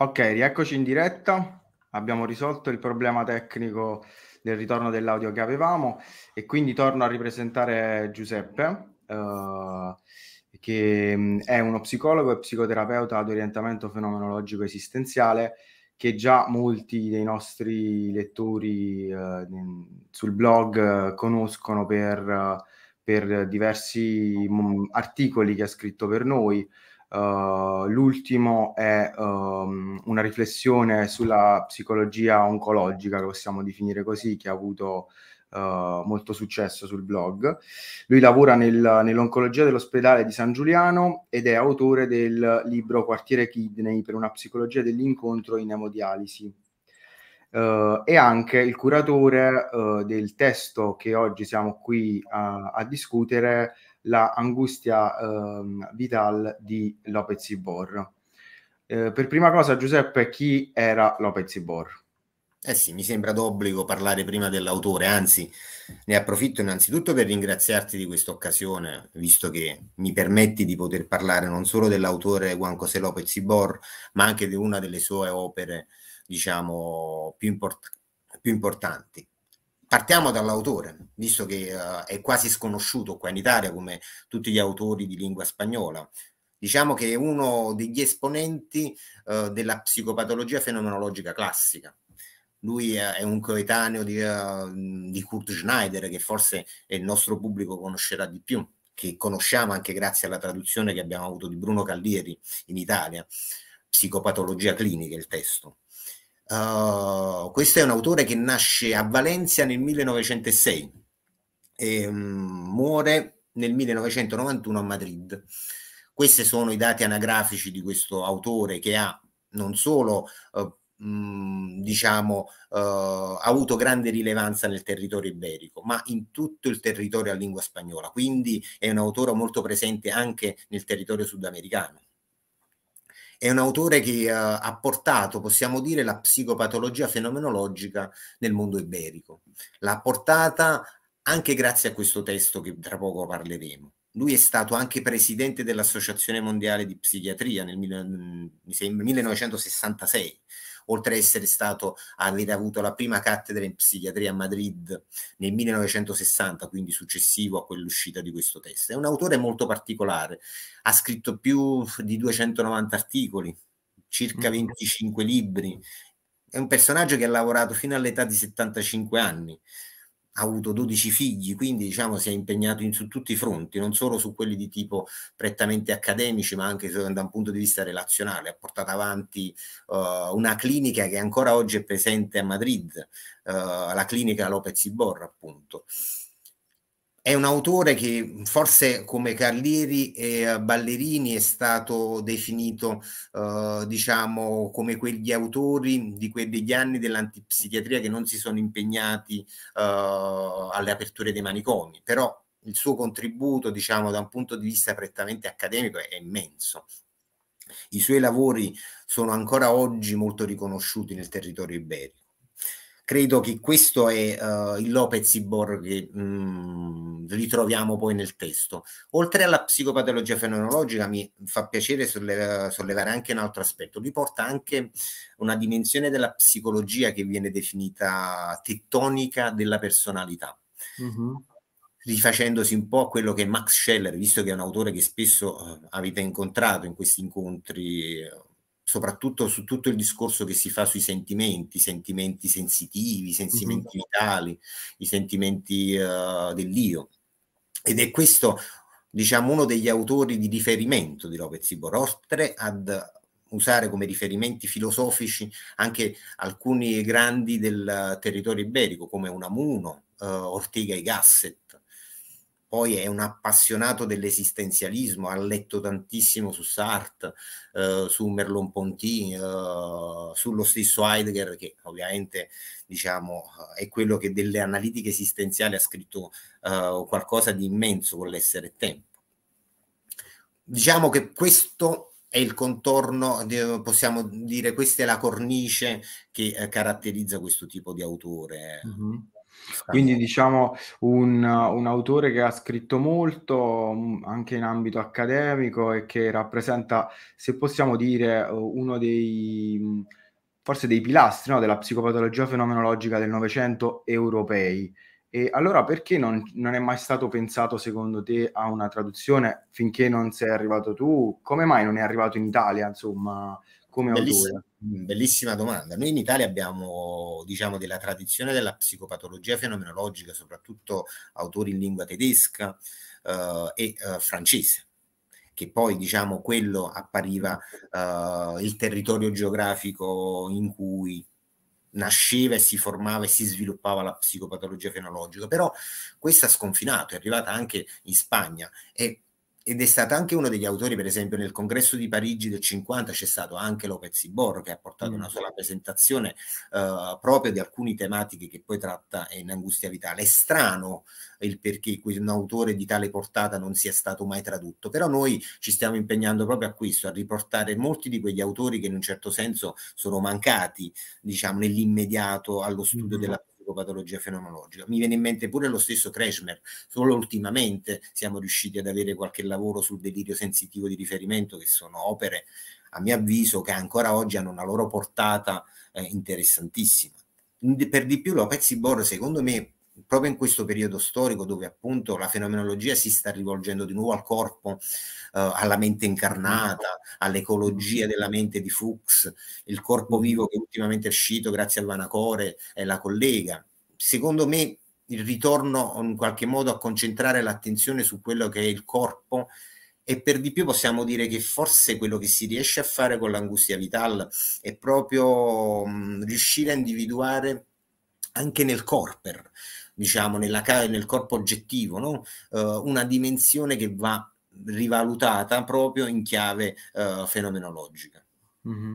Ok, rieccoci in diretta. Abbiamo risolto il problema tecnico del ritorno dell'audio che avevamo e quindi torno a ripresentare Giuseppe, eh, che mm, è uno psicologo e psicoterapeuta ad orientamento fenomenologico esistenziale che già molti dei nostri lettori eh, sul blog eh, conoscono per, per diversi mh, mm, articoli che ha scritto per noi. Uh, l'ultimo è um, una riflessione sulla psicologia oncologica, che possiamo definire così, che ha avuto Uh, molto successo sul blog. Lui lavora nel, nell'oncologia dell'ospedale di San Giuliano ed è autore del libro Quartiere Kidney per una psicologia dell'incontro in emodialisi. Uh, e anche il curatore uh, del testo che oggi siamo qui a, a discutere la angustia eh, vital di Lopez Ibor. Eh, per prima cosa, Giuseppe, chi era Lopez Ibor? Eh sì, mi sembra d'obbligo parlare prima dell'autore, anzi ne approfitto innanzitutto per ringraziarti di questa occasione, visto che mi permetti di poter parlare non solo dell'autore Juan José Lopez Ibor, ma anche di una delle sue opere, diciamo, più, import- più importanti partiamo dall'autore, visto che uh, è quasi sconosciuto qua in Italia come tutti gli autori di lingua spagnola. Diciamo che è uno degli esponenti uh, della psicopatologia fenomenologica classica. Lui uh, è un coetaneo di, eh, di, Kurt Schneider, che forse il nostro pubblico conoscerà di più, che conosciamo anche grazie alla traduzione che abbiamo avuto di Bruno Callieri in Italia, Psicopatologia clinica il testo. Uh, questo è un autore che nasce a Valencia nel 1906 e um, muore nel 1991 a Madrid. Questi sono i dati anagrafici di questo autore che ha non solo uh, diciamo uh, avuto grande rilevanza nel territorio iberico, ma in tutto il territorio a lingua spagnola, quindi è un autore molto presente anche nel territorio sudamericano. È un autore che uh, ha portato, possiamo dire, la psicopatologia fenomenologica nel mondo iberico. L'ha portata anche grazie a questo testo che tra poco parleremo. Lui è stato anche presidente dell'Associazione Mondiale di Psichiatria nel 1966 oltre ad essere stato aver avuto la prima cattedra in psichiatria a Madrid nel 1960, quindi successivo a quell'uscita di questo testo. È un autore molto particolare, ha scritto più di 290 articoli, circa 25 mm. libri, è un personaggio che ha lavorato fino all'età di 75 anni ha avuto 12 figli, quindi diciamo si è impegnato in, su tutti i fronti, non solo su quelli di tipo prettamente accademici, ma anche su, da un punto di vista relazionale. Ha portato avanti uh, una clinica che ancora oggi è presente a Madrid, uh, la clinica Lopez Iborra, appunto è un autore che forse come Carlieri e eh, Ballerini è stato definito, eh, diciamo, come quegli autori di quegli anni dell'antipsichiatria che non si sono impegnati eh, alle aperture dei manicomi, però il suo contributo, diciamo, da un punto di vista prettamente accademico è immenso. I suoi lavori sono ancora oggi molto riconosciuti nel territorio iberico credo che questo è uh, il Lopez Ibor che mh, mm, ritroviamo poi nel testo. Oltre alla psicopatologia fenomenologica, mi fa piacere solleva, sollevare anche un altro aspetto. lui porta anche una dimensione della psicologia che viene definita tettonica della personalità. Mm-hmm rifacendosi un po' a quello che Max Scheller, visto che è un autore che spesso eh, avete incontrato in questi incontri, eh, soprattutto su tutto il discorso che si fa sui sentimenti, sentimenti sensitivi, mhm. sentimenti mm-hmm. vitali, i sentimenti uh, dell'io. Ed è questo, diciamo, uno degli autori di riferimento di Robert Sibor, oltre ad usare come riferimenti filosofici anche alcuni grandi del territorio iberico, come Unamuno, uh, Ortega e Gasset, poi è un appassionato dell'esistenzialismo, ha letto tantissimo su Sartre, eh, su Merleau-Ponty, eh, sullo stesso Heidegger, che ovviamente diciamo, eh, è quello che delle analitiche esistenziali ha scritto eh, qualcosa di immenso con l'essere tempo. Diciamo che questo è il contorno, possiamo dire, questa è la cornice che eh, caratterizza questo tipo di autore. Mm-hmm quindi diciamo un, un, autore che ha scritto molto mm, anche in ambito accademico e che rappresenta, se possiamo dire, uno dei mm, forse dei pilastri no, della psicopatologia fenomenologica del Novecento europei. E allora perché non, non, è mai stato pensato secondo te a una traduzione finché non sei arrivato tu? Come mai non è arrivato in Italia, insomma, come Bellissima. autore? Mm, bellissima domanda. Noi in Italia abbiamo, diciamo, della tradizione della psicopatologia fenomenologica, soprattutto autori in lingua tedesca eh, e eh, francese, che poi, diciamo, quello appariva eh, il territorio geografico in cui nasceva e si formava e si sviluppava la psicopatologia fenologica, però questa ha sconfinato, è arrivata anche in Spagna e ed è stato anche uno degli autori, per esempio, nel congresso di Parigi del 50 c'è stato anche Lopez Iborro che ha portato mm. una sola presentazione uh, proprio di alcune tematiche che poi tratta in Angustia Vitale. È strano il perché un autore di tale portata non sia stato mai tradotto, però noi ci stiamo impegnando proprio a questo, a riportare molti di quegli autori che in un certo senso sono mancati, diciamo, nell'immediato allo studio mm. della psicopatologia fenomenologica. Mi viene in mente pure lo stesso Kreshmer, solo ultimamente siamo riusciti ad avere qualche lavoro sul delirio sensitivo di riferimento, che sono opere, a mio avviso, che ancora oggi hanno una loro portata eh, interessantissima. Per di più Lopez Bor, secondo me, proprio in questo periodo storico dove appunto la fenomenologia si sta rivolgendo di nuovo al corpo, eh, alla mente incarnata, all'ecologia della mente di Fuchs, il corpo mm. vivo che ultimamente è uscito grazie Vanacore e la collega. Secondo me il ritorno in qualche modo a concentrare l'attenzione su quello che è il corpo e per di più possiamo dire che forse quello che si riesce a fare con l'angustia vital è proprio mh, mm, riuscire a individuare anche nel corper diciamo, nella, nel corpo oggettivo, no? uh, una dimensione che va rivalutata proprio in chiave uh, fenomenologica. Mm-hmm.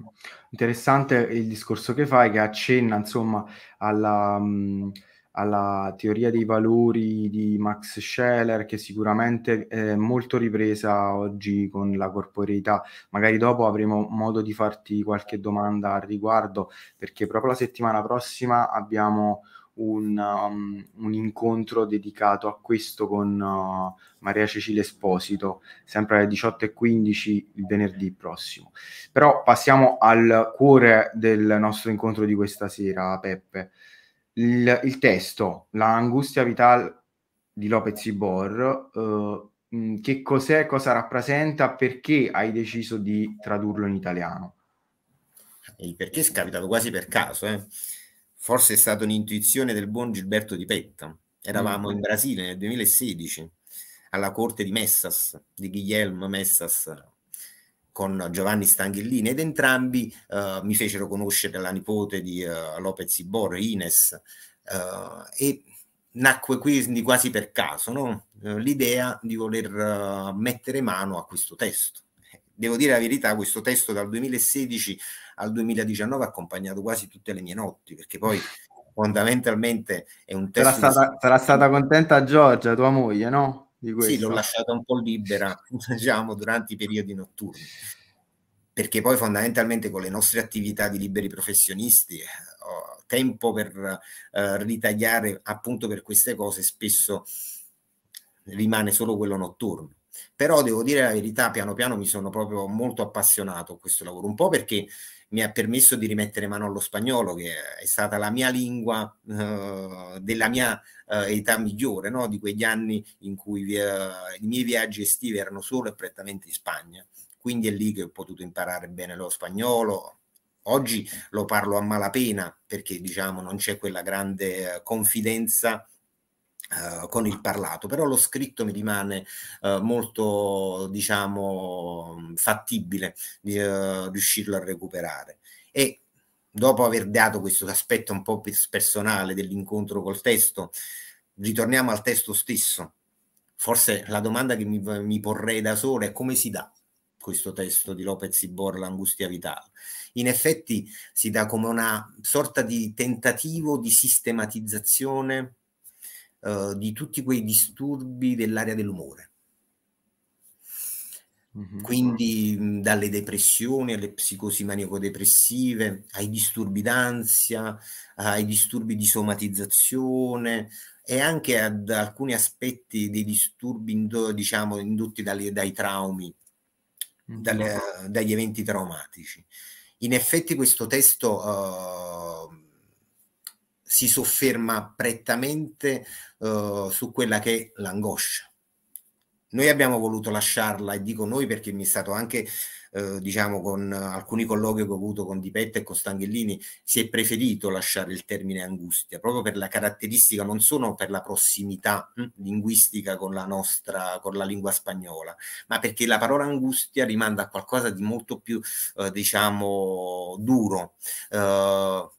Interessante il discorso che fai, che accenna insomma alla, mh, alla, teoria dei valori di Max Scheller, che sicuramente è molto ripresa oggi con la corporeità. Magari dopo avremo modo di farti qualche domanda al riguardo, perché proprio la settimana prossima abbiamo un, um, un, incontro dedicato a questo con uh, Maria Cecilia Esposito, sempre alle 18.15 il venerdì prossimo. Però passiamo al cuore del nostro incontro di questa sera, Peppe. Il, il testo, La angustia vital di Lopez Ibor, uh, mm, che cos'è, cosa rappresenta, perché hai deciso di tradurlo in italiano? Il perché è capitato quasi per caso, eh forse è stata un'intuizione del buon Gilberto Di Petta. Eravamo mm. in Brasile nel 2016 alla corte di Messas, di Guglielmo Messas, con Giovanni Stanghellini ed entrambi uh, mi fecero conoscere la nipote di uh, Lopez Ibor, Ines, uh, e nacque quindi quasi per caso no? l'idea di voler mettere mano a questo testo. Devo dire la verità, questo testo dal 2016 al 2019 ha accompagnato quasi tutte le mie notti, perché poi fondamentalmente è un testo... Sarà stata, di... sarà stata contenta Giorgia, tua moglie, no? Sì, l'ho lasciata un po' libera, diciamo, durante i periodi notturni perché poi fondamentalmente con le nostre attività di liberi professionisti eh, ho tempo per eh, ritagliare appunto per queste cose spesso rimane solo quello notturno. Però devo dire la verità, piano piano mi sono proprio molto appassionato a questo lavoro, un po' perché mi ha permesso di rimettere mano allo spagnolo, che è stata la mia lingua eh, della mia eh, età migliore, no? di quegli anni in cui via, eh, i miei viaggi estivi erano solo e prettamente in Spagna. Quindi è lì che ho potuto imparare bene lo spagnolo. Oggi lo parlo a malapena perché diciamo non c'è quella grande eh, confidenza Uh, con il parlato, però lo scritto mi rimane uh, molto, diciamo, fattibile di uh, riuscirlo a recuperare. E dopo aver dato questo aspetto un po' più personale dell'incontro col testo, ritorniamo al testo stesso. Forse la domanda che mi, mi porrei da sola è come si dà questo testo di Lopez Ibor, L'angustia vitale. In effetti si dà come una sorta di tentativo di sistematizzazione eh, di tutti quei disturbi dell'area dell'umore. Mm-hmm. Quindi dalle depressioni alle psicosi maniaco-depressive, ai disturbi d'ansia, ai disturbi di somatizzazione e anche ad alcuni aspetti dei disturbi diciamo, indotti dalle, dai traumi, mm-hmm. dalle, dagli eventi traumatici. In effetti questo testo uh, si sofferma prettamente uh, su quella che è l'angoscia. Noi abbiamo voluto lasciarla, e dico noi perché mi è stato anche, uh, diciamo, con alcuni colloqui che ho avuto con Di Petta e con Stanghellini, si è preferito lasciare il termine angustia, proprio per la caratteristica, non solo per la prossimità mh, mm. linguistica con la nostra, con la lingua spagnola, ma perché la parola angustia rimanda a qualcosa di molto più, uh, diciamo, duro uhm,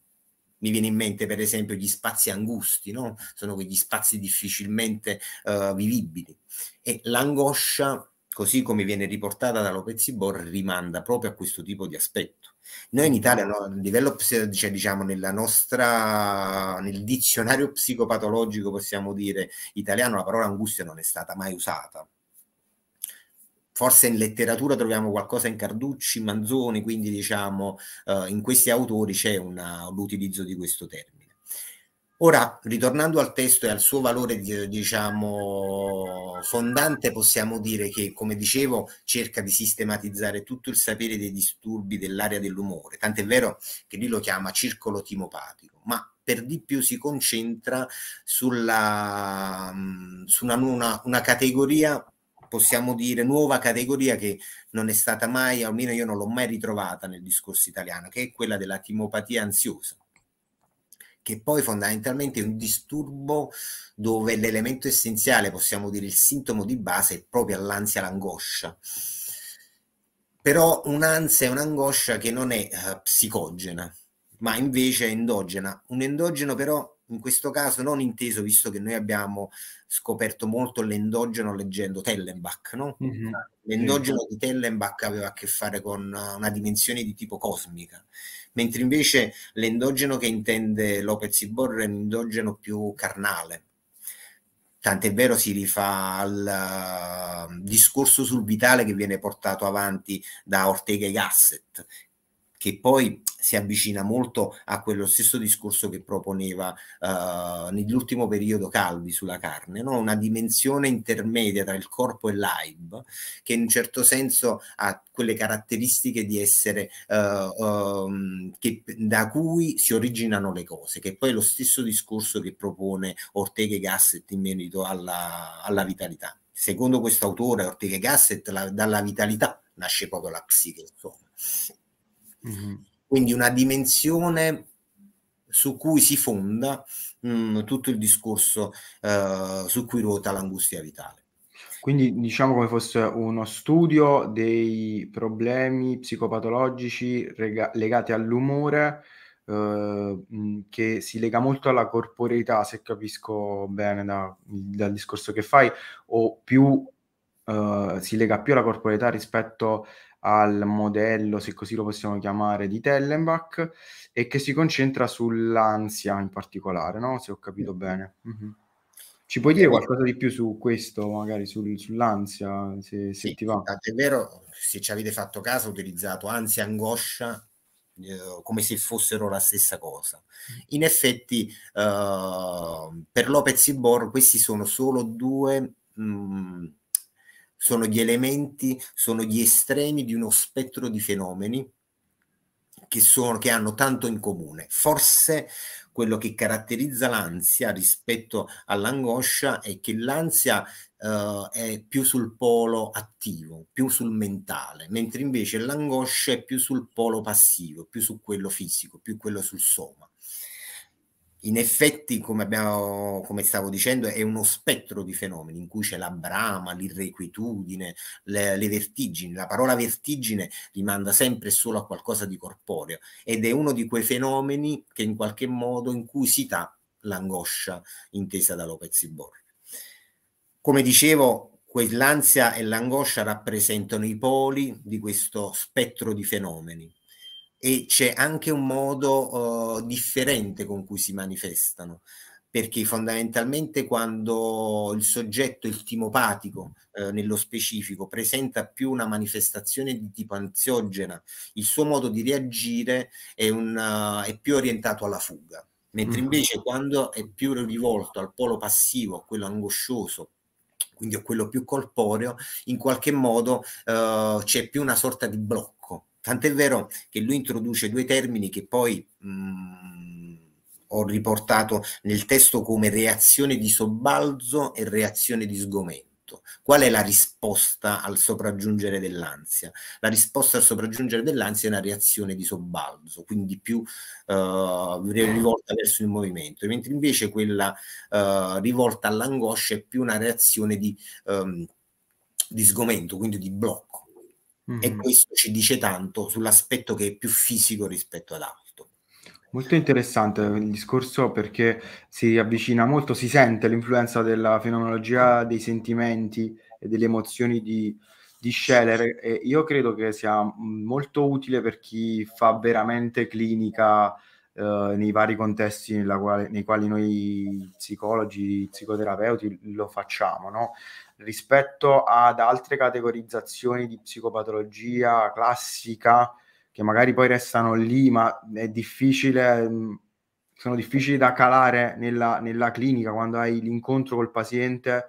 mi viene in mente per esempio gli spazi angusti, no? sono quegli spazi difficilmente uh, vivibili. E l'angoscia, così come viene riportata da Lopez Ibor, rimanda proprio a questo tipo di aspetto. Noi in Italia, no, a livello, cioè, diciamo, nostra, nel dizionario psicopatologico, possiamo dire italiano, la parola angustia non è stata mai usata forse in letteratura troviamo qualcosa in Carducci, Manzoni, quindi diciamo eh, in questi autori c'è una, l'utilizzo di questo termine. Ora, ritornando al testo e al suo valore, diciamo, fondante, possiamo dire che, come dicevo, cerca di sistematizzare tutto il sapere dei disturbi dell'area dell'umore, tant'è vero che lui lo chiama circolo timopatico, ma per di più si concentra sulla, mm, su una, una, una categoria possiamo dire nuova categoria che non è stata mai, almeno io non l'ho mai ritrovata nel discorso italiano, che è quella della timopatia ansiosa che poi fondamentalmente è un disturbo dove l'elemento essenziale, possiamo dire il sintomo di base, è proprio l'ansia, l'angoscia. Però un'ansia è un'angoscia che non è uh, psicogena, ma invece è endogena. Un endogeno però in questo caso non inteso, visto che noi abbiamo scoperto molto l'endogeno leggendo Tellenbach, no? mm-hmm. l'endogeno mm-hmm. di Tellenbach aveva a che fare con eh, una dimensione di tipo cosmica, mentre invece l'endogeno che intende Lopez Ibor è un endogeno più carnale. Tant'è vero si rifà al uh, discorso sul vitale che viene portato avanti da Ortega e Gasset, che poi si avvicina molto a quello stesso discorso che proponeva eh, nell'ultimo periodo Calvi sulla carne, no? una dimensione intermedia tra il corpo e l'AIB che in un certo senso ha quelle caratteristiche di essere eh, eh, che, da cui si originano le cose, che poi è lo stesso discorso che propone Ortega e Gasset in merito alla, alla vitalità. Secondo questo autore, Ortega e Gasset, la, dalla vitalità nasce proprio la psiche. Insomma. Mm-hmm. Quindi una dimensione su cui si fonda mh, mm, tutto il discorso eh, su cui ruota l'angustia vitale. Quindi diciamo come fosse uno studio dei problemi psicopatologici rega- legati all'umore eh, mm, che si lega molto alla corporeità, se capisco bene da, dal discorso che fai, o più eh, si lega più alla corporeità rispetto al modello, se così lo possiamo chiamare, di Tellenbach e che si concentra sull'ansia in particolare, no? se ho capito sì. bene. Mm-hmm. Ci puoi dire qualcosa di più su questo, magari sul, sull'ansia, se, se sì, ti va? È vero, se ci avete fatto caso, ho utilizzato ansia e angoscia eh, come se fossero la stessa cosa. Mm. In effetti, eh, per Lopez e Bor, questi sono solo due... Mh, mm, sono gli elementi, sono gli estremi di uno spettro di fenomeni che, sono, che hanno tanto in comune. Forse quello che caratterizza l'ansia rispetto all'angoscia è che l'ansia eh, è più sul polo attivo, più sul mentale, mentre invece l'angoscia è più sul polo passivo, più su quello fisico, più quello sul soma in effetti, come, abbiamo, come, stavo dicendo, è uno spettro di fenomeni in cui c'è la brama, l'irrequietudine, le, le, vertigini. La parola vertigine rimanda sempre solo a qualcosa di corporeo ed è uno di quei fenomeni che in qualche modo si incusita l'angoscia intesa da Lopez Ibor. Come dicevo, quell'ansia e l'angoscia rappresentano i poli di questo spettro di fenomeni e c'è anche un modo uh, differente con cui si manifestano perché fondamentalmente quando il soggetto, il timopatico eh, uhm, nello specifico, presenta più una manifestazione di tipo ansiogena, il suo modo di reagire è, un, uh, è più orientato alla fuga, mentre invece quando è più rivolto al polo passivo, a quello angoscioso, quindi a quello più corporeo, in qualche modo uh, c'è più una sorta di blocco Tant'è vero che lui introduce due termini che poi mh, mhmm, ho riportato nel testo come reazione di sobbalzo e reazione di sgomento. Qual è la risposta al sopraggiungere dell'ansia? La risposta al sopraggiungere dell'ansia è una reazione di sobbalzo, quindi più eh, rivolta verso il movimento, mentre invece quella eh, rivolta all'angoscia è più una reazione di, ehm, di sgomento, quindi di blocco. Mm-hmm. E questo ci dice tanto sull'aspetto che è più fisico rispetto ad altri. Molto interessante il discorso perché si avvicina molto, si sente l'influenza della fenomenologia dei sentimenti e delle emozioni di, di Scheller e io credo che sia molto utile per chi fa veramente clinica eh, nei vari contesti quale, nei quali noi psicologi, psicoterapeuti lo facciamo, no? rispetto ad altre categorizzazioni di psicopatologia classica che magari poi restano lì, ma è difficile, mm, sono difficili da calare nella, nella clinica quando hai l'incontro col paziente.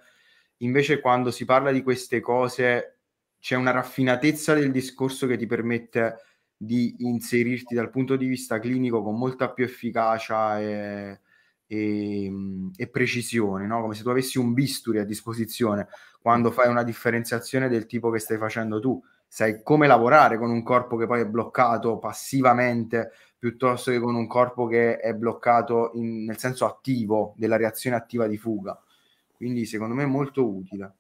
Invece quando si parla di queste cose c'è una raffinatezza del discorso che ti permette di inserirti dal punto di vista clinico con molta più efficacia e, e, ehm, e precisione, no? come se tu avessi un bisturi a disposizione quando mm. fai una differenziazione del tipo che stai facendo tu. Sai come lavorare con un corpo che poi è bloccato passivamente piuttosto che con un corpo che è bloccato in, nel senso attivo della reazione attiva di fuga. Quindi secondo me è molto utile.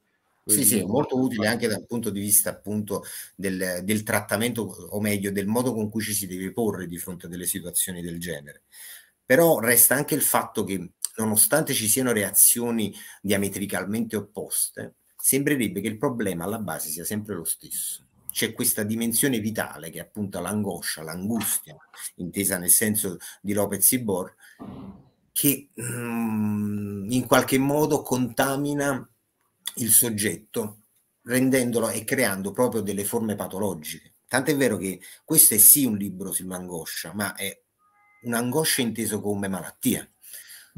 Sì, sì, molto utile anche dal punto di vista appunto del, del, trattamento, o meglio, del modo con cui ci si deve porre di fronte a delle situazioni del genere. Però resta anche il fatto che, nonostante ci siano reazioni diametricalmente opposte, sembrerebbe che il problema alla base sia sempre lo stesso. C'è questa dimensione vitale che è appunto l'angoscia, l'angustia, intesa nel senso di Lopez Ibor, che mm, in qualche modo contamina il soggetto rendendolo e creando proprio delle forme patologiche. Tant'è vero che questo è sì un libro sull'angoscia, ma è un'angoscia inteso come malattia.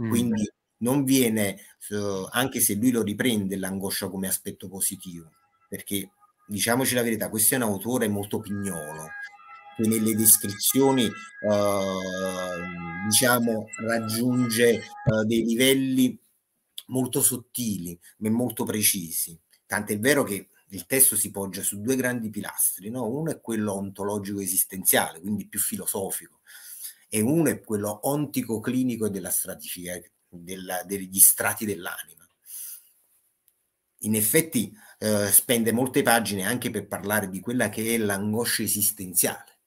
Mm. Quindi non viene, eh, anche se lui lo riprende l'angoscia come aspetto positivo, perché diciamoci la verità, questo è un autore molto pignolo, che nelle descrizioni eh, diciamo raggiunge eh, dei livelli molto sottili, ma molto precisi. Tant'è vero che il testo si poggia su due grandi pilastri, no? uno è quello ontologico esistenziale, quindi più filosofico, e uno è quello ontico clinico della stratificazione della, degli strati dell'anima. In effetti eh, spende molte pagine anche per parlare di quella che è l'angoscia esistenziale,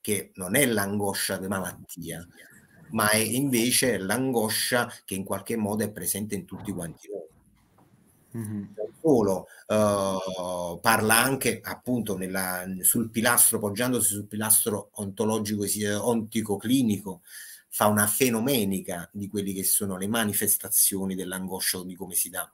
che non è l'angoscia di malattia, ma è invece l'angoscia che in qualche modo è presente in tutti quanti noi mm-hmm. solo, uh, parla anche appunto nella, sul pilastro, poggiandosi sul pilastro ontologico, eh, ontico clinico, fa una fenomenica di quelle che sono le manifestazioni dell'angoscia o di come si dà.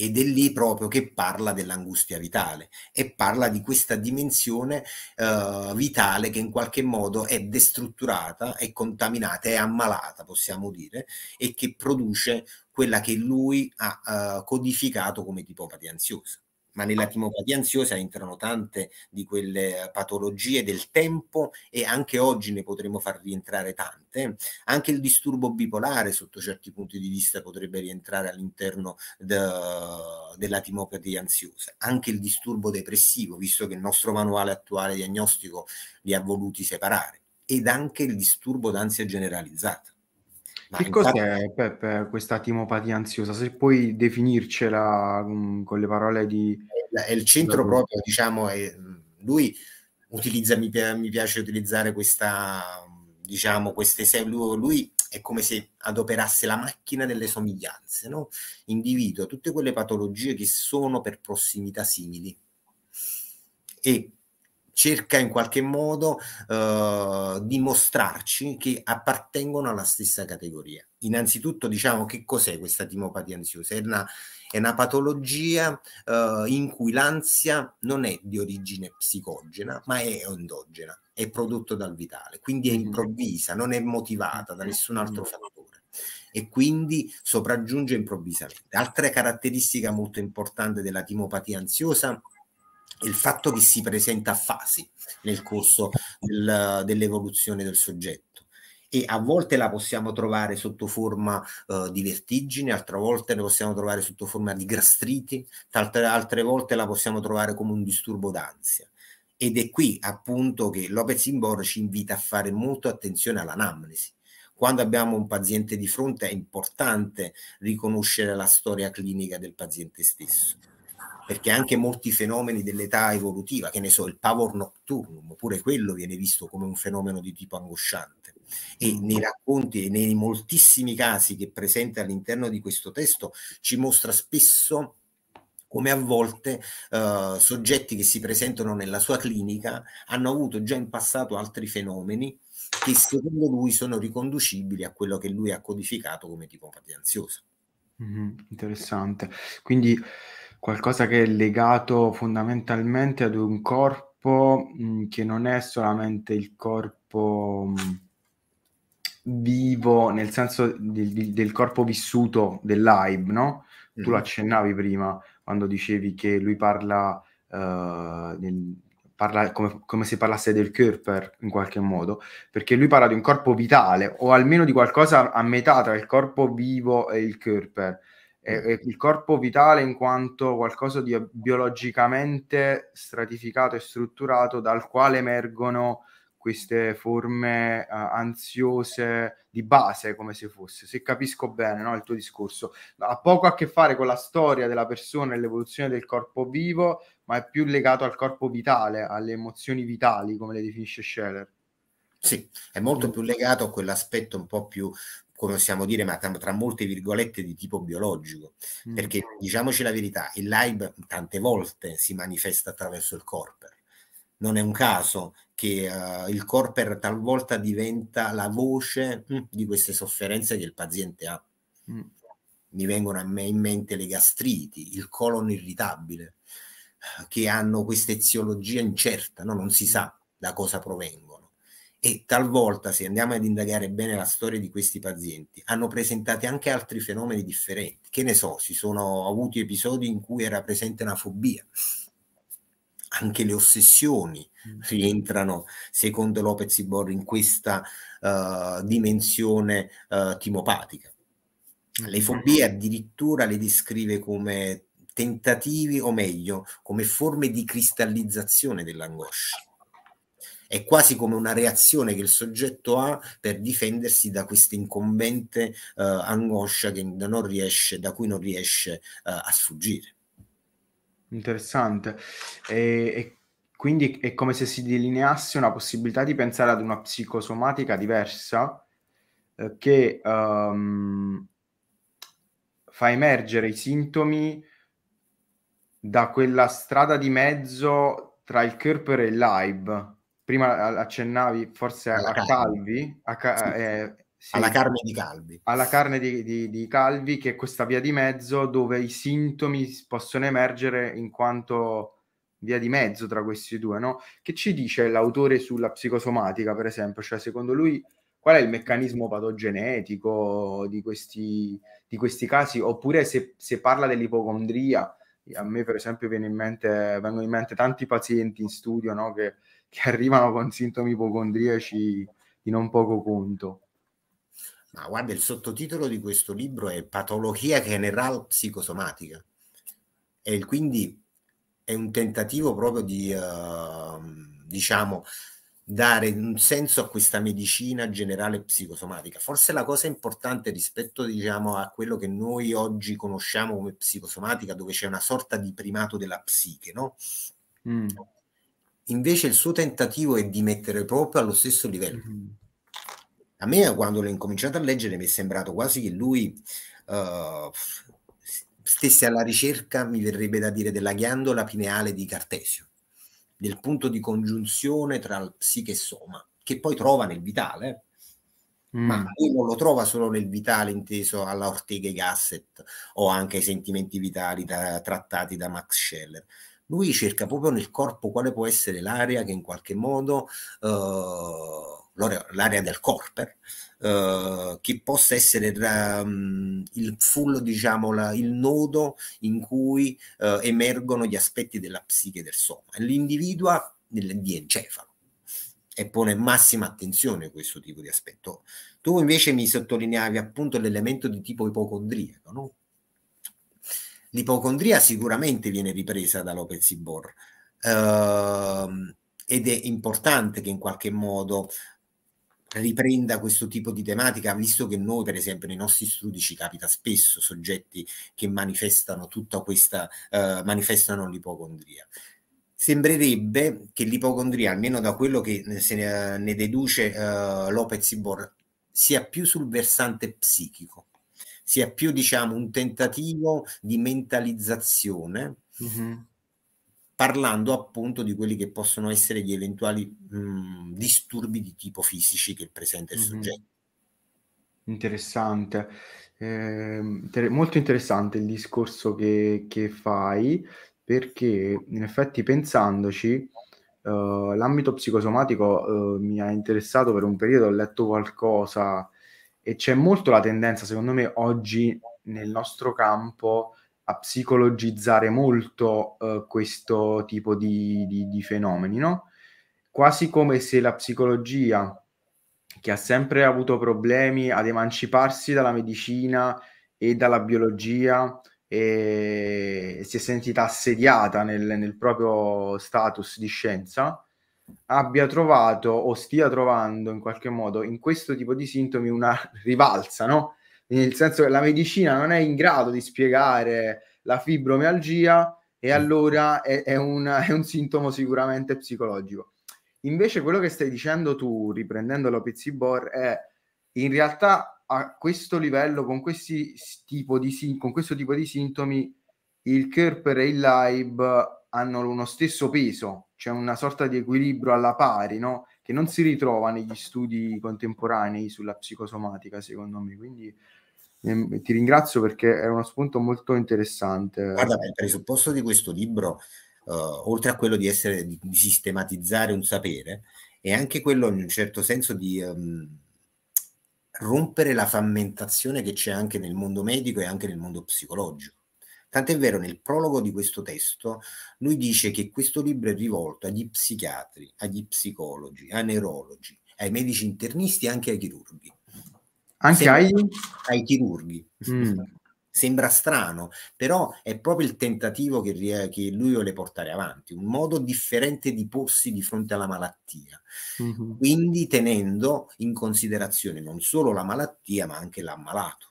Ed è lì proprio che parla dell'angustia vitale e parla di questa dimensione uh, vitale che in qualche modo è destrutturata, è contaminata, è ammalata, possiamo dire, e che produce quella che lui ha uh, codificato come tipopatia ansiosa. Ma nella timopatia ansiosa entrano tante di quelle patologie del tempo e anche oggi ne potremo far rientrare tante. Anche il disturbo bipolare, sotto certi punti di vista, potrebbe rientrare all'interno de, della timopatia ansiosa. Anche il disturbo depressivo, visto che il nostro manuale attuale diagnostico li ha voluti separare. Ed anche il disturbo d'ansia generalizzata ma che infatti... cos'è, Peppe, questa timopatia ansiosa? Se puoi definircela mm, con le parole di... È il centro proprio, diciamo, è, mm, lui utilizza, mi, piace utilizzare questa, mm, diciamo, queste... Lui, lui è come se adoperasse la macchina delle somiglianze, no? Individua tutte quelle patologie che sono per prossimità simili e cerca in qualche modo eh, di mostrarci che appartengono alla stessa categoria. Innanzitutto diciamo che cos'è questa timopatia ansiosa? È una, è una patologia eh, in cui l'ansia non è di origine psicogena, ma è endogena, è prodotto dal vitale, quindi è improvvisa, non è motivata da nessun altro fattore e quindi sopraggiunge improvvisamente. Altra caratteristica molto importante della timopatia ansiosa è il fatto che si presenta a fasi nel corso del, dell'evoluzione del soggetto e a volte la possiamo trovare sotto forma uh, di vertigine, altre volte la possiamo trovare sotto forma di gastriti, altre, altre volte la possiamo trovare come un disturbo d'ansia. Ed è qui appunto che Lopez Imbor ci invita a fare molto attenzione all'anamnesi. Quando abbiamo un paziente di fronte è importante riconoscere la storia clinica del paziente stesso perché anche molti fenomeni dell'età evolutiva, che ne so, il power nocturnum, pure quello viene visto come un fenomeno di tipo angosciante. E mm. nei racconti e nei moltissimi casi che presenta all'interno di questo testo ci mostra spesso come a volte eh, soggetti che si presentano nella sua clinica hanno avuto già in passato altri fenomeni che secondo lui sono riconducibili a quello che lui ha codificato come tipopatia ansiosa. Mm-hmm, interessante. Quindi qualcosa che è legato fondamentalmente ad un corpo mh, mm, che non è solamente il corpo mh, mm, vivo, nel senso di, di, del corpo vissuto dell'AIB, no? Mm. Tu lo mm-hmm. accennavi prima quando dicevi che lui parla, eh, del, parla come, come, se parlasse del Körper in qualche modo, perché lui parla di un corpo vitale o almeno di qualcosa a metà tra il corpo vivo e il Körper Mm. E, il corpo vitale in quanto qualcosa di biologicamente stratificato e strutturato dal quale emergono queste forme uh, ansiose di base come se fosse, se capisco bene no, il tuo discorso, ha poco a che fare con la storia della persona e l'evoluzione del corpo vivo, ma è più legato al corpo vitale, alle emozioni vitali come le definisce Scheller. Sì, è molto mm. più legato a quell'aspetto un po' più come possiamo dire, ma tra, tra molte virgolette di tipo biologico, mm. perché diciamoci la verità, il live tante volte si manifesta attraverso il corpo. Non è un caso che uh, il corpo talvolta diventa la voce mm. di queste sofferenze che il paziente ha. Mm. Mi vengono a me in mente le gastriti, il colon irritabile, che hanno questa eziologia incerta, no? non si mm. sa da cosa provenga e talvolta, se andiamo ad indagare bene la storia di questi pazienti, hanno presentato anche altri fenomeni differenti. Che ne so, si sono avuti episodi in cui era presente una fobia. Anche le ossessioni mm. rientrano, secondo Lopez Borri in questa uh, dimensione uh, timopatica. Le fobie addirittura le descrive come tentativi, o meglio, come forme di cristallizzazione dell'angoscia è quasi come una reazione che il soggetto ha per difendersi da questa incombente uh, angoscia riesce, da cui non riesce uh, a sfuggire. Interessante. E, e quindi è come se si delineasse una possibilità di pensare ad una psicosomatica diversa eh, che um, fa emergere i sintomi da quella strada di mezzo tra il corpore e il live, prima accennavi forse alla a carne. Calvi, a ca- sì. eh, sì. alla carne di Calvi. Alla carne di, di, di, Calvi, che è questa via di mezzo dove i sintomi possono emergere in quanto via di mezzo tra questi due, no? Che ci dice l'autore sulla psicosomatica, per esempio? Cioè, secondo lui, qual è il meccanismo patogenetico di questi, di questi casi? Oppure se, se parla dell'ipocondria, a me per esempio in mente, vengono in mente tanti pazienti in studio, no? Che che arrivano con sintomi ipocondriaci di non poco conto. Ma guarda, il sottotitolo di questo libro è Patologia general psicosomatica e quindi è un tentativo proprio di, uh, diciamo, dare un senso a questa medicina generale psicosomatica. Forse la cosa importante rispetto diciamo, a quello che noi oggi conosciamo come psicosomatica, dove c'è una sorta di primato della psiche, no? Mm. Invece il suo tentativo è di mettere proprio allo stesso livello. Mm-hmm. A me quando l'ho incominciato a leggere mi è sembrato quasi che lui uh, stesse alla ricerca, mi verrebbe da dire, della ghiandola pineale di Cartesio, del punto di congiunzione tra psiche e soma, che poi trova nel vitale, eh. Mm. ma lui non lo trova solo nel vitale inteso alla Ortega e Gasset o anche ai sentimenti vitali da, trattati da Max Scheller, lui cerca proprio nel corpo quale può essere l'area che in qualche modo, eh, l'area del corpo, eh, che possa essere la, mm, il full, diciamo, la, il nodo in cui eh, emergono gli aspetti della psiche del soma. l'individua di encefalo e pone massima attenzione a questo tipo di aspetto. Tu invece mi sottolineavi appunto l'elemento di tipo ipocondriaco, no? L'ipocondria sicuramente viene ripresa da Lopez Ibor ehm, ed è importante che in qualche modo riprenda questo tipo di tematica, visto che noi, per esempio, nei nostri studi ci capita spesso soggetti che manifestano tutta questa, eh, manifestano l'ipocondria. Sembrerebbe che l'ipocondria, almeno da quello che se ne, eh, ne deduce eh, Lopez Ibor, sia più sul versante psichico, sia più diciamo un tentativo di mentalizzazione mm-hmm. parlando appunto di quelli che possono essere gli eventuali mh, mm, disturbi di tipo fisici che presenta il mm-hmm. soggetto. Interessante, eh, ter- molto interessante il discorso che, che, fai perché in effetti pensandoci eh, l'ambito psicosomatico eh, mi ha interessato per un periodo, ho letto qualcosa e c'è molto la tendenza, secondo me, oggi nel nostro campo a psicologizzare molto uh, questo tipo di, di, di fenomeni, no? Quasi come se la psicologia, che ha sempre avuto problemi ad emanciparsi dalla medicina e dalla biologia, e si è sentita assediata nel, nel proprio status di scienza, abbia trovato o stia trovando in qualche modo in questo tipo di sintomi una rivalsa, no? Nel senso che la medicina non è in grado di spiegare la fibromialgia e certo. allora è, è, una, è un sintomo sicuramente psicologico. Invece quello che stai dicendo tu, riprendendo l'OPC Bor, è in realtà a questo livello, con, questi tipo di, con questo tipo di sintomi, il CURPER e il LIBE hanno uno stesso peso, c'è una sorta di equilibrio alla pari, no? che non si ritrova negli studi contemporanei sulla psicosomatica, secondo me. Quindi eh, ti ringrazio perché è uno spunto molto interessante. Guarda, il presupposto di questo libro, eh, oltre a quello di, essere, di, sistematizzare un sapere, è anche quello in un certo senso di... Um, rompere la frammentazione che c'è anche nel mondo medico e anche nel mondo psicologico Tant'è vero, nel prologo di questo testo, lui dice che questo libro è rivolto agli psichiatri, agli psicologi, ai neurologi, ai medici internisti e anche ai chirurghi. Anche Sembra, ai... ai... chirurghi. Mm. Sembra strano, però è proprio il tentativo che, che, lui vuole portare avanti, un modo differente di porsi di fronte alla malattia, mm-hmm. quindi tenendo in considerazione non solo la malattia, ma anche l'ammalato.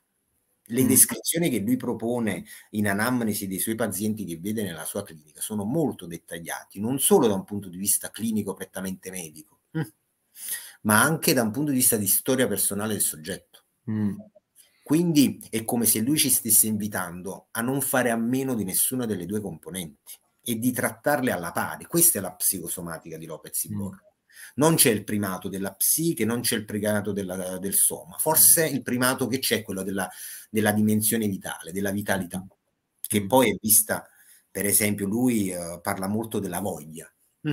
Le mm. descrizioni che lui propone in anamnesi dei suoi pazienti che vede nella sua clinica sono molto dettagliate, non solo da un punto di vista clinico prettamente medico, mm. ma anche da un punto di vista di storia personale del soggetto. Mm. Quindi è come se lui ci stesse invitando a non fare a meno di nessuna delle due componenti e di trattarle alla pari. Questa è la psicosomatica di Lopez Iborra non c'è il primato della psiche, non c'è il primato della, del soma, forse il primato che c'è è quello della, della, dimensione vitale, della vitalità, che mm. poi è vista, per esempio, lui eh, parla molto della voglia. Mm.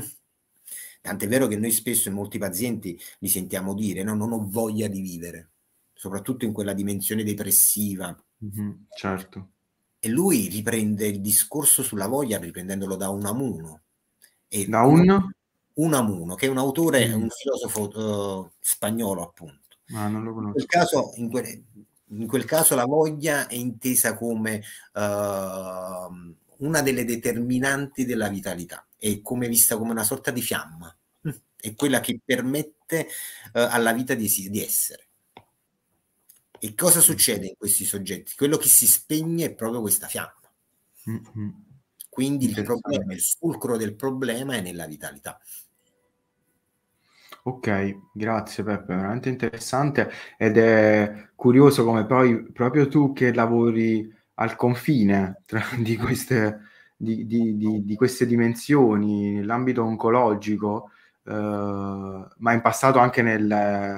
Tant'è vero che noi spesso in molti pazienti li sentiamo dire, no, non ho voglia di vivere, soprattutto in quella dimensione depressiva. Mm-hmm, certo. E lui riprende il discorso sulla voglia riprendendolo da un amuno. E da un? Unamuno, che è un autore, mm. un filosofo uh, spagnolo, appunto. Ah, in, quel caso, in, que- in quel, caso, la voglia è intesa come uh, una delle determinanti della vitalità, è come vista come una sorta di fiamma, è quella che permette uh, alla vita di, di essere. E cosa succede in questi soggetti? Quello che si spegne è proprio questa fiamma. Mm-hmm. Quindi il, problema, il fulcro del problema è nella vitalità. Ok, grazie Peppe, veramente interessante ed è curioso come poi proprio tu che lavori al confine tra, di, queste, di, di, di, queste, dimensioni nell'ambito oncologico, eh, ma in passato anche nel,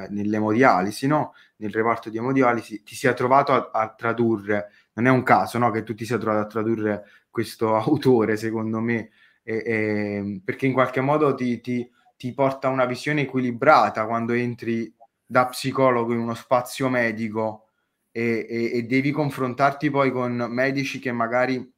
nell'emodialisi, no? nel reparto di emodialisi, ti sia trovato a, a tradurre non è un caso no, che tu ti sia trovato a tradurre questo autore, secondo me, e, e, perché in qualche modo ti, ti, ti porta a una visione equilibrata quando entri da psicologo in uno spazio medico e, e, e, devi confrontarti poi con medici che magari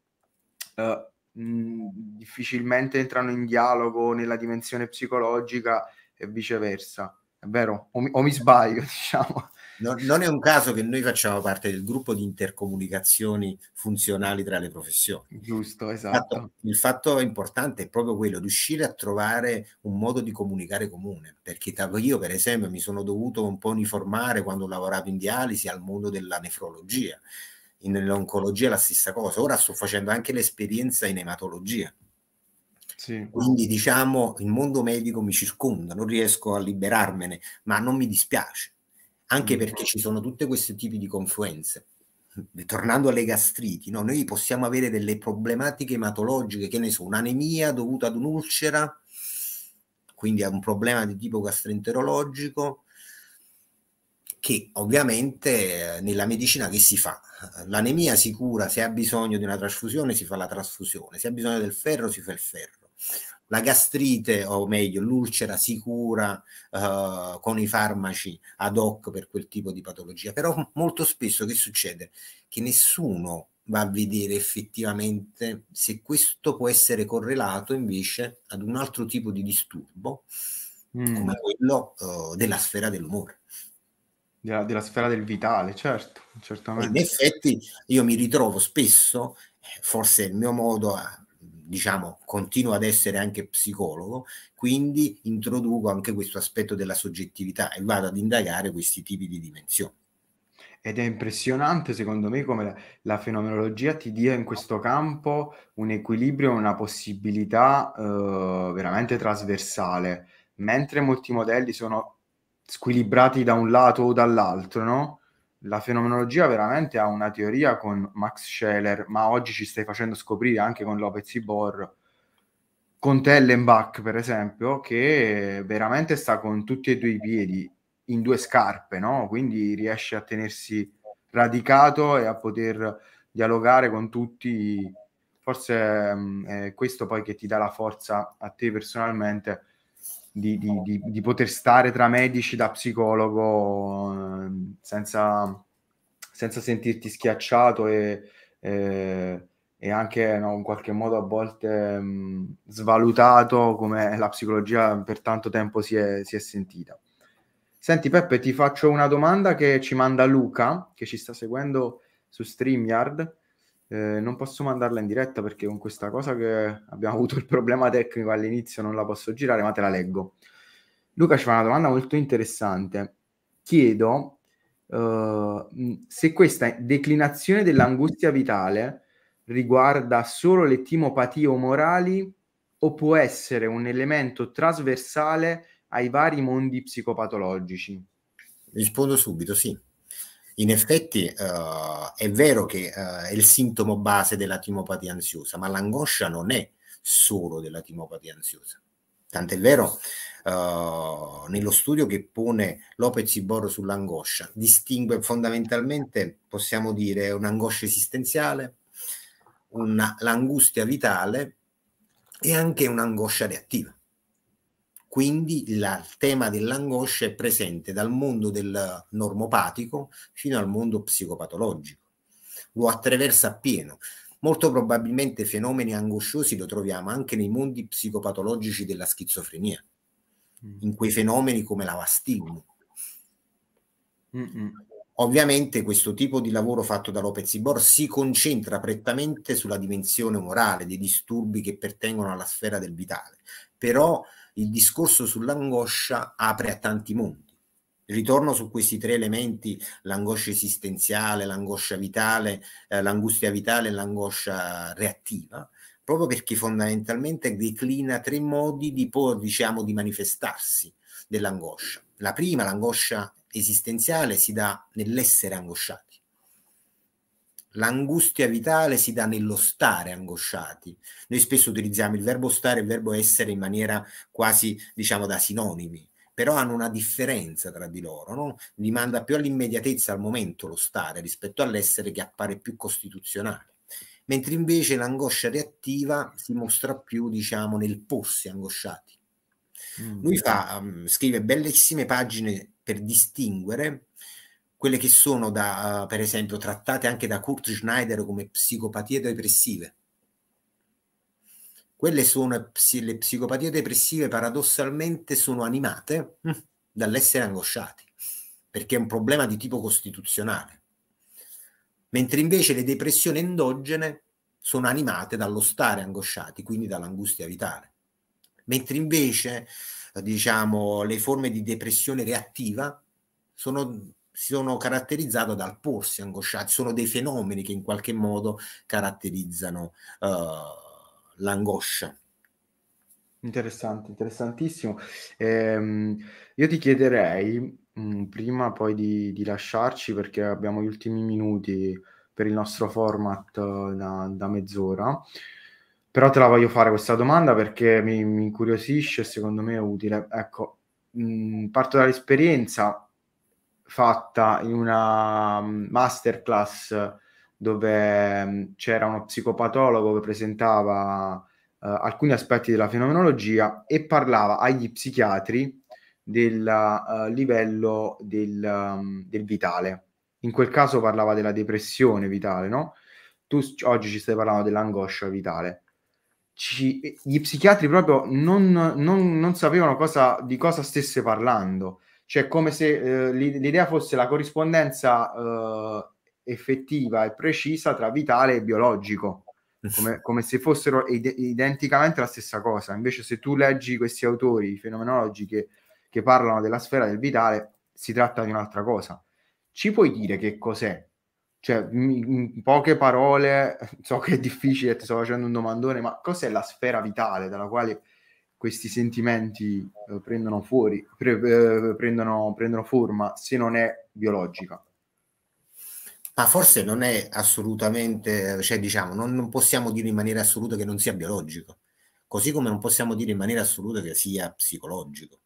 eh, mh, difficilmente entrano in dialogo nella dimensione psicologica e viceversa. È vero? O mi, o mi sbaglio, diciamo non, è un caso che noi facciamo parte del gruppo di intercomunicazioni funzionali tra le professioni. Giusto, esatto. Il fatto, esatto. il fatto importante è proprio quello, riuscire a trovare un modo di comunicare comune, perché io per esempio mi sono dovuto un po' uniformare quando ho lavorato in dialisi al mondo della nefrologia, nell'oncologia la stessa cosa, ora sto facendo anche l'esperienza in ematologia. Sì. Quindi diciamo il mondo medico mi circonda, non riesco a liberarmene, ma non mi dispiace anche mm. perché ci sono tutti questi tipi di confluenze. Tornando alle gastriti, no? noi possiamo avere delle problematiche ematologiche, che ne so, un'anemia dovuta ad un'ulcera, quindi a un problema di tipo gastroenterologico, che ovviamente eh, nella medicina che si fa? L'anemia si cura, se ha bisogno di una trasfusione si fa la trasfusione, se ha bisogno del ferro si fa il ferro la gastrite, o meglio l'ulcera, sicura eh, con i farmaci ad hoc per quel tipo di patologia. Però molto spesso che succede? Che nessuno va a vedere effettivamente se questo può essere correlato invece ad un altro tipo di disturbo mm. come quello eh, della sfera dell'umore. Della, della, sfera del vitale, certo, certamente. E in effetti io mi ritrovo spesso, eh, forse il mio modo a diciamo, continuo ad essere anche psicologo, quindi introduco anche questo aspetto della soggettività e vado ad indagare questi tipi di dimensioni. Ed è impressionante, secondo me, come la, la fenomenologia ti dia in questo campo un equilibrio, una possibilità eh, veramente trasversale, mentre molti modelli sono squilibrati da un lato o dall'altro, no? la fenomenologia veramente ha una teoria con Max Scheler, ma oggi ci stai facendo scoprire anche con Lopez Ibor, con Tellenbach per esempio, che veramente sta con tutti e due i piedi in due scarpe, no? quindi riesce a tenersi radicato e a poter dialogare con tutti. Forse è mm, eh, questo poi che ti dà la forza a te personalmente di, di, di, di poter stare tra medici da psicologo ehm, senza, senza, sentirti schiacciato e, eh, e anche no, in qualche modo a volte mh, mm, svalutato come la psicologia per tanto tempo si è, si è sentita. Senti Peppe, ti faccio una domanda che ci manda Luca, che ci sta seguendo su StreamYard eh, non posso mandarla in diretta perché con questa cosa che abbiamo avuto il problema tecnico all'inizio non la posso girare, ma te la leggo. Luca ci fa una domanda molto interessante. Chiedo eh, se questa declinazione dell'angustia vitale riguarda solo le timopatie umorali o può essere un elemento trasversale ai vari mondi psicopatologici? Rispondo subito, sì. In effetti eh, è vero che eh, è il sintomo base della timopatia ansiosa, ma l'angoscia non è solo della timopatia ansiosa. Tant'è vero, eh, nello studio che pone Lopez Ibor sull'angoscia, distingue fondamentalmente, possiamo dire, un'angoscia esistenziale, una, l'angustia vitale e anche un'angoscia reattiva. Quindi la, il tema dell'angoscia è presente dal mondo del normopatico fino al mondo psicopatologico. Lo attraversa appieno. Molto probabilmente fenomeni angosciosi lo troviamo anche nei mondi psicopatologici della schizofrenia, mm. in quei fenomeni come la vastigma. Ovviamente questo tipo di lavoro fatto da Lopez Ibor si concentra prettamente sulla dimensione morale dei disturbi che pertengono alla sfera del vitale, però il discorso sull'angoscia apre a tanti mondi. Ritorno su questi tre elementi, l'angoscia esistenziale, l'angoscia vitale, eh, l'angustia vitale e l'angoscia reattiva, proprio perché fondamentalmente declina tre modi di, diciamo, di manifestarsi dell'angoscia. La prima, l'angoscia esistenziale, si dà nell'essere angosciati L'angustia vitale si dà nello stare angosciati. Noi spesso utilizziamo il verbo stare e il verbo essere in maniera quasi, diciamo, da sinonimi, però hanno una differenza tra di loro. No? Rimanda più all'immediatezza, al momento lo stare rispetto all'essere che appare più costituzionale. Mentre invece l'angoscia reattiva si mostra più, diciamo, nel porsi angosciati. Mm. Lui fa, um, scrive bellissime pagine per distinguere quelle che sono da, eh, per esempio trattate anche da Kurt Schneider come psicopatie depressive. Quelle sono le psicopatie depressive paradossalmente sono animate hm, dall'essere angosciati, perché è un problema di tipo costituzionale. Mentre invece le depressioni endogene sono animate dallo stare angosciati, quindi dall'angustia vitale. Mentre invece, eh, diciamo, le forme di depressione reattiva sono sono caratterizzate dal porsi angosciati, sono dei fenomeni che in qualche modo caratterizzano uh, l'angoscia. Interessante, interessantissimo. Ehm, io ti chiederei, mh, mm, prima poi di, di, lasciarci, perché abbiamo gli ultimi minuti per il nostro format eh, da, da, mezz'ora, però te la voglio fare questa domanda perché mi, mi incuriosisce e secondo me è utile. Ecco, mh, mm, parto dall'esperienza, fatta in una mm, masterclass dove mm, c'era uno psicopatologo che presentava Uh, alcuni aspetti della fenomenologia e parlava agli psichiatri del uh, livello del, um, del, vitale. In quel caso parlava della depressione vitale, no? Tu oggi ci stai parlando dell'angoscia vitale. Ci, gli psichiatri proprio non, non, non sapevano cosa, di cosa stesse parlando. Cioè, come se eh, l'idea fosse la corrispondenza eh, effettiva e precisa tra vitale e biologico, come, come se fossero ide- identicamente la stessa cosa. Invece, se tu leggi questi autori fenomenologi che, che parlano della sfera del vitale, si tratta di un'altra cosa. Ci puoi dire che cos'è cioè, in poche parole, so che è difficile, ti sto facendo un domandone, ma cos'è la sfera vitale dalla quale questi sentimenti eh, prendono fuori, pre- eh, prendono, prendono forma se non è biologica ma forse non è assolutamente, cioè diciamo, non, non, possiamo dire in maniera assoluta che non sia biologico, così come non possiamo dire in maniera assoluta che sia psicologico.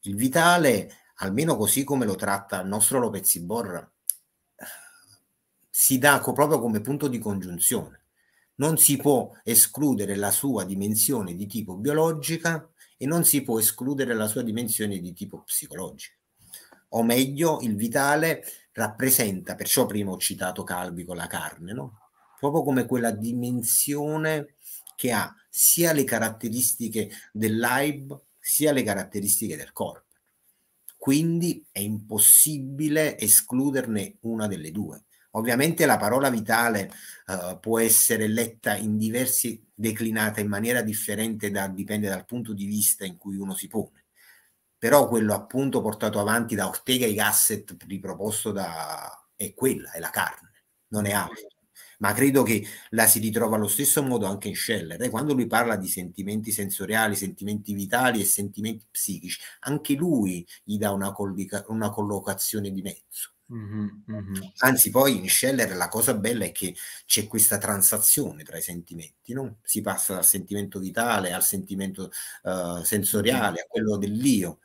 Il vitale, almeno così come lo tratta il nostro Lopez Borra, si dà proprio come punto di congiunzione non si può escludere la sua dimensione di tipo biologica e non si può escludere la sua dimensione di tipo psicologico. O meglio, il vitale rappresenta, perciò prima ho citato Calvi con la carne, no? proprio come quella dimensione che ha sia le caratteristiche dell'AIB sia le caratteristiche del corpo. Quindi è impossibile escluderne una delle due. Ovviamente la parola vitale eh, può essere letta in diversi, declinata in maniera differente, da, dipende dal punto di vista in cui uno si pone. Però quello appunto portato avanti da Ortega e Gasset, riproposto da... è quella, è la carne, non è altro. Ma credo che la si ritrova allo stesso modo anche in Scheller. Eh? Quando lui parla di sentimenti sensoriali, sentimenti vitali e sentimenti psichici, anche lui gli dà una, collica, una collocazione di mezzo Mm-hmm, Anzi, poi in Scheller la cosa bella è che c'è questa transazione tra i sentimenti, no? si passa dal sentimento vitale al sentimento uh, sensoriale, a quello dell'io,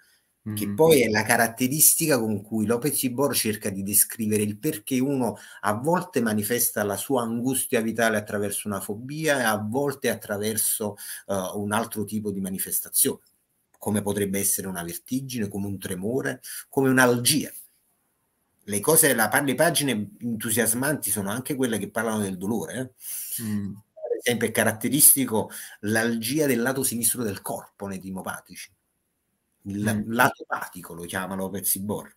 mm-hmm. che poi è la caratteristica con cui Lopez Ibor cerca di descrivere il perché uno a volte manifesta la sua angustia vitale attraverso una fobia e a volte attraverso uh, un altro tipo di manifestazione, come potrebbe essere una vertigine, come un tremore, come un'algia le cose, la, le pagine entusiasmanti sono anche quelle che parlano del dolore. Eh? Mm. Per esempio, è caratteristico l'algia del lato sinistro del corpo nei timopatici. Il mm. lato patico lo chiamano per Sibor.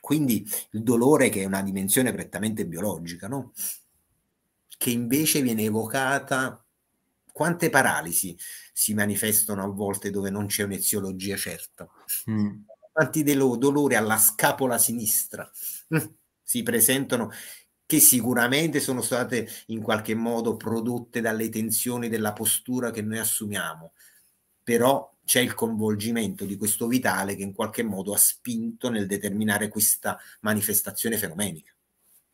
Quindi il dolore che è una dimensione prettamente biologica, no? che invece viene evocata quante paralisi si manifestano a volte dove non c'è un'eziologia certa. Mm tanti dolori alla scapola sinistra mm, si presentano che sicuramente sono state in qualche modo prodotte dalle tensioni della postura che noi assumiamo, però c'è il coinvolgimento di questo vitale che in qualche modo ha spinto nel determinare questa manifestazione fenomenica.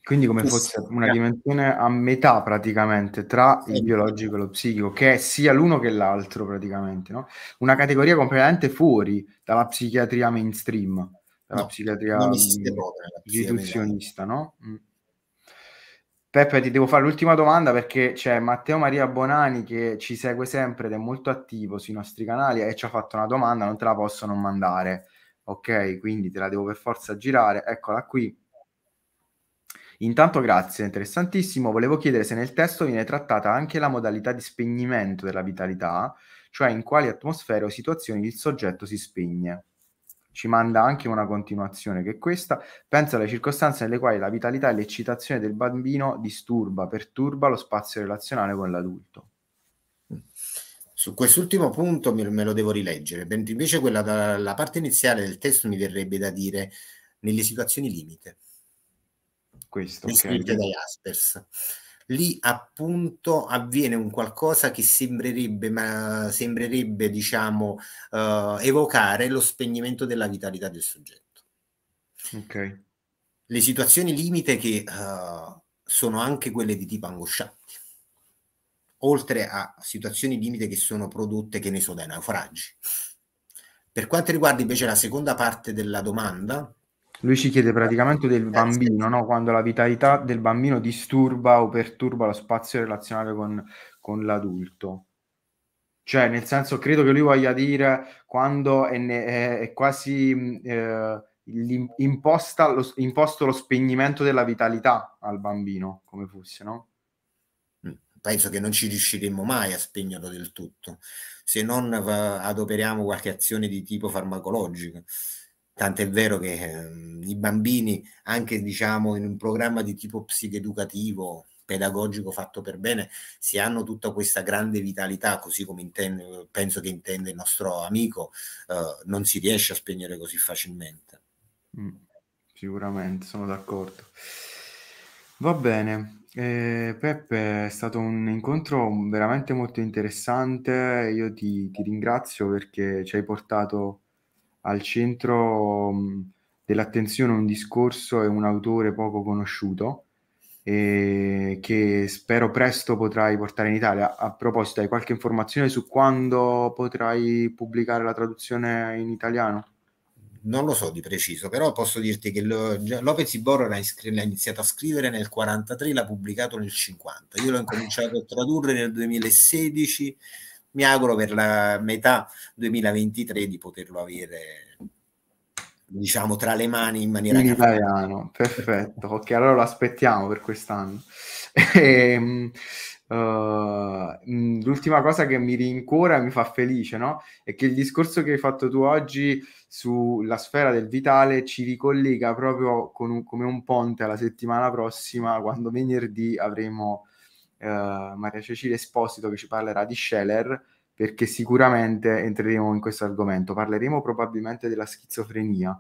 Quindi come fosse una dimensione a metà praticamente tra il biologico e lo psichico, che è sia l'uno che l'altro praticamente, no? Una categoria completamente fuori dalla psichiatria mainstream, dalla no, psichiatria mm, istituzionista, no? Mm. Peppe, ti devo fare l'ultima domanda perché c'è Matteo Maria Bonani che ci segue sempre ed è molto attivo sui nostri canali e ci ha fatto una domanda, non te la posso non mandare, ok? Quindi te la devo per forza girare, eccola qui Intanto grazie, interessantissimo. Volevo chiedere se nel testo viene trattata anche la modalità di spegnimento della vitalità, cioè in quali atmosfere o situazioni il soggetto si spegne. Ci manda anche una continuazione che è questa. Pensa alle circostanze nelle quali la vitalità e l'eccitazione del bambino disturba, perturba lo spazio relazionale con l'adulto. Su quest'ultimo punto me lo devo rileggere, mentre invece quella, la parte iniziale del testo mi verrebbe da dire nelle situazioni limite questo, descritte okay. dai Aspers. Lì appunto avviene un qualcosa che sembrerebbe, ma sembrerebbe diciamo, uh, evocare lo spegnimento della vitalità del soggetto. Ok. Le situazioni limite che uh, sono anche quelle di tipo angoscianti, oltre a situazioni limite che sono prodotte, che ne so, dai naufragi. Per quanto riguarda invece la seconda parte della domanda, lui ci chiede praticamente del bambino, no? quando la vitalità del bambino disturba o perturba lo spazio relazionale con, con l'adulto. Cioè, nel senso, credo che lui voglia dire quando è, ne- è quasi mm, eh, lo, imposto lo spegnimento della vitalità al bambino, come fosse, no? Mm. Penso che non ci riusciremmo mai a spegnerlo del tutto, se non va- adoperiamo qualche azione di tipo farmacologico. Tant'è vero che ehm, i bambini, anche diciamo in un programma di tipo psicheducativo, pedagogico fatto per bene, se hanno tutta questa grande vitalità, così come intende, penso che intende il nostro amico, eh, non si riesce a spegnere così facilmente. Mm, sicuramente, sono d'accordo. Va bene, eh, Peppe, è stato un incontro veramente molto interessante, io ti, ti ringrazio perché ci hai portato al centro mm, dell'attenzione un discorso e un autore poco conosciuto eh, che spero presto potrai portare in Italia. A proposito, hai qualche informazione su quando potrai pubblicare la traduzione in italiano? non lo so di preciso, però posso dirti che lo, Lopez Iborra l'ha, iscri- l'ha iniziato a scrivere nel 1943, l'ha pubblicato nel 1950. Io l'ho incominciato a tradurre nel 2016 mi auguro per la metà 2023 di poterlo avere diciamo tra le mani in maniera in italiano perfetto ok allora lo aspettiamo per quest'anno e, ehm, uh, eh, l'ultima cosa che mi rincuora e mi fa felice no? è che il discorso che hai fatto tu oggi sulla sfera del vitale ci ricollega proprio un, come un ponte alla settimana prossima quando venerdì avremo eh, Maria Cecilia Esposito che ci parlerà di Scheller perché sicuramente entreremo in questo argomento. Parleremo probabilmente della schizofrenia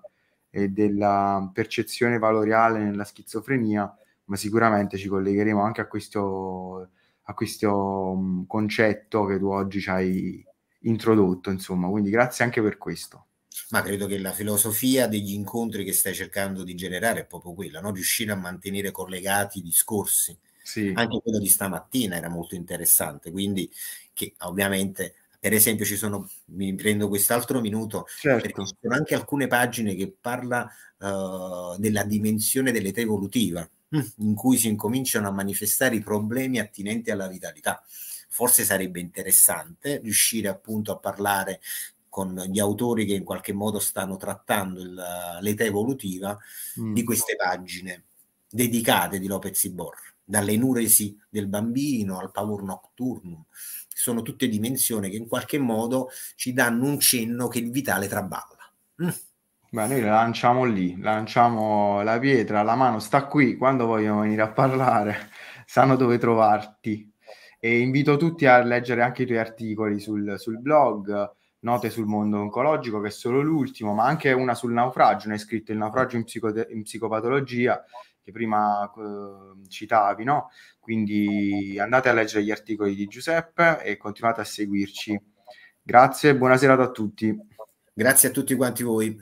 e della percezione valoriale nella schizofrenia, ma sicuramente ci collegheremo anche a questo, a questo mm, concetto che tu oggi ci hai introdotto, insomma. Quindi grazie anche per questo. Ma credo che la filosofia degli incontri che stai cercando di generare è proprio quella, no? riuscire a mantenere collegati i discorsi sì. Anche quello di stamattina era molto interessante, quindi che ovviamente per esempio ci sono, mi prendo quest'altro minuto, certo. ci sono anche alcune pagine che parla uh, della dimensione dell'età evolutiva, mm, in cui si incominciano a manifestare i problemi attinenti alla vitalità. Forse sarebbe interessante riuscire appunto a parlare con gli autori che in qualche modo stanno trattando il, l'età evolutiva mm. di queste pagine dedicate di Lopez Iborra dall'enuresi del bambino al pavor nocturnum. Sono tutte dimensioni che in qualche modo ci danno un cenno che il vitale traballa. Mm. Beh, noi la lanciamo lì, lanciamo la pietra, la mano sta qui, quando vogliono venire a parlare sanno dove trovarti. E invito tutti a leggere anche i tuoi articoli sul, sul blog, note sul mondo oncologico, che è solo l'ultimo, ma anche una sul naufragio, ne hai scritto il naufragio in, psicote- in psicopatologia, che prima eh, citavi, no? Quindi andate a leggere gli articoli di Giuseppe e continuate a seguirci. Grazie e buona serata a tutti. Grazie a tutti quanti voi.